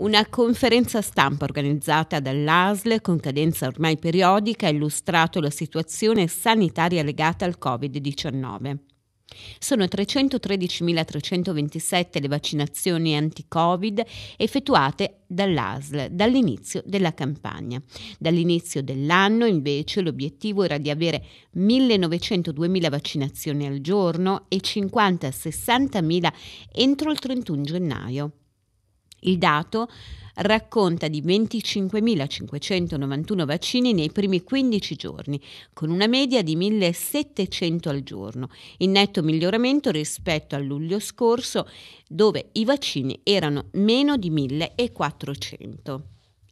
Una conferenza stampa organizzata dall'ASL con cadenza ormai periodica ha illustrato la situazione sanitaria legata al Covid-19. Sono 313.327 le vaccinazioni anti-Covid effettuate dall'ASL dall'inizio della campagna. Dall'inizio dell'anno invece l'obiettivo era di avere 1.902.000 vaccinazioni al giorno e 50-60.000 entro il 31 gennaio. Il dato racconta di 25.591 vaccini nei primi 15 giorni, con una media di 1.700 al giorno, in netto miglioramento rispetto a luglio scorso, dove i vaccini erano meno di 1.400.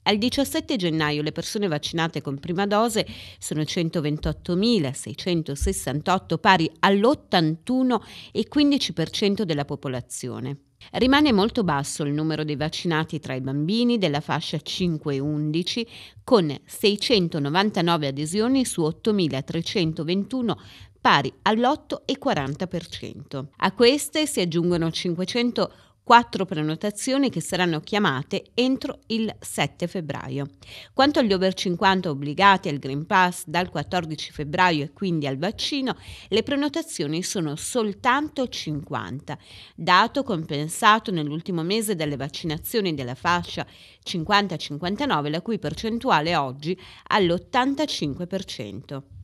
Al 17 gennaio le persone vaccinate con prima dose sono 128.668, pari all'81,15% della popolazione. Rimane molto basso il numero dei vaccinati tra i bambini della fascia 5-11 con 699 adesioni su 8.321 pari all'8,40%. A queste si aggiungono 500 quattro prenotazioni che saranno chiamate entro il 7 febbraio. Quanto agli over 50 obbligati al Green Pass dal 14 febbraio e quindi al vaccino, le prenotazioni sono soltanto 50, dato compensato nell'ultimo mese dalle vaccinazioni della fascia 50-59, la cui percentuale oggi all'85%.